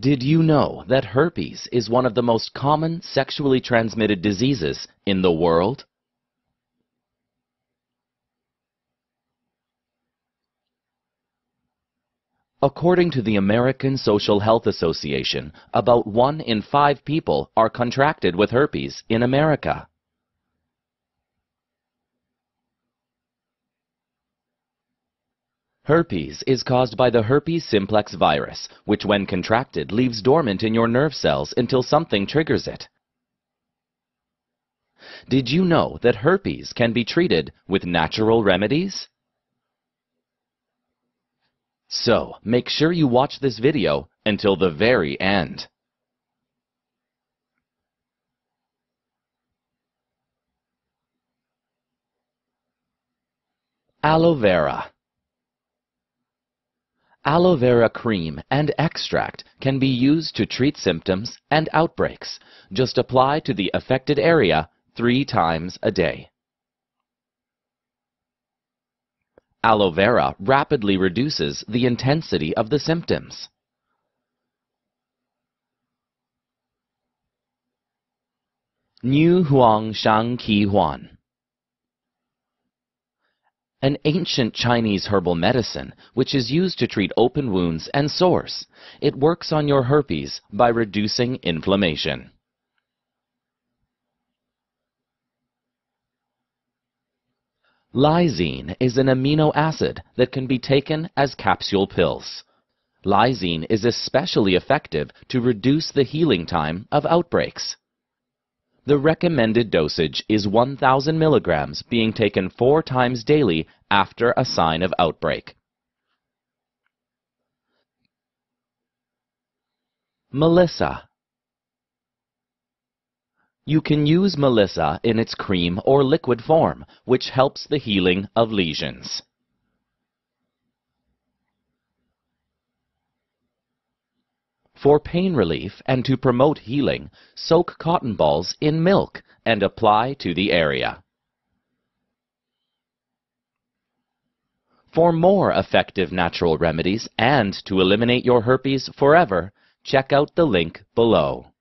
Did you know that herpes is one of the most common sexually transmitted diseases in the world? According to the American Social Health Association, about one in five people are contracted with herpes in America. Herpes is caused by the herpes simplex virus, which when contracted leaves dormant in your nerve cells until something triggers it. Did you know that herpes can be treated with natural remedies? So, make sure you watch this video until the very end. Aloe vera Aloe vera cream and extract can be used to treat symptoms and outbreaks. Just apply to the affected area three times a day. Aloe vera rapidly reduces the intensity of the symptoms. New Huang Shang Qi Huan an ancient Chinese herbal medicine which is used to treat open wounds and sores. It works on your herpes by reducing inflammation. Lysine is an amino acid that can be taken as capsule pills. Lysine is especially effective to reduce the healing time of outbreaks. The recommended dosage is 1,000 milligrams being taken four times daily after a sign of outbreak. Melissa You can use Melissa in its cream or liquid form, which helps the healing of lesions. For pain relief and to promote healing, soak cotton balls in milk and apply to the area. For more effective natural remedies and to eliminate your herpes forever, check out the link below.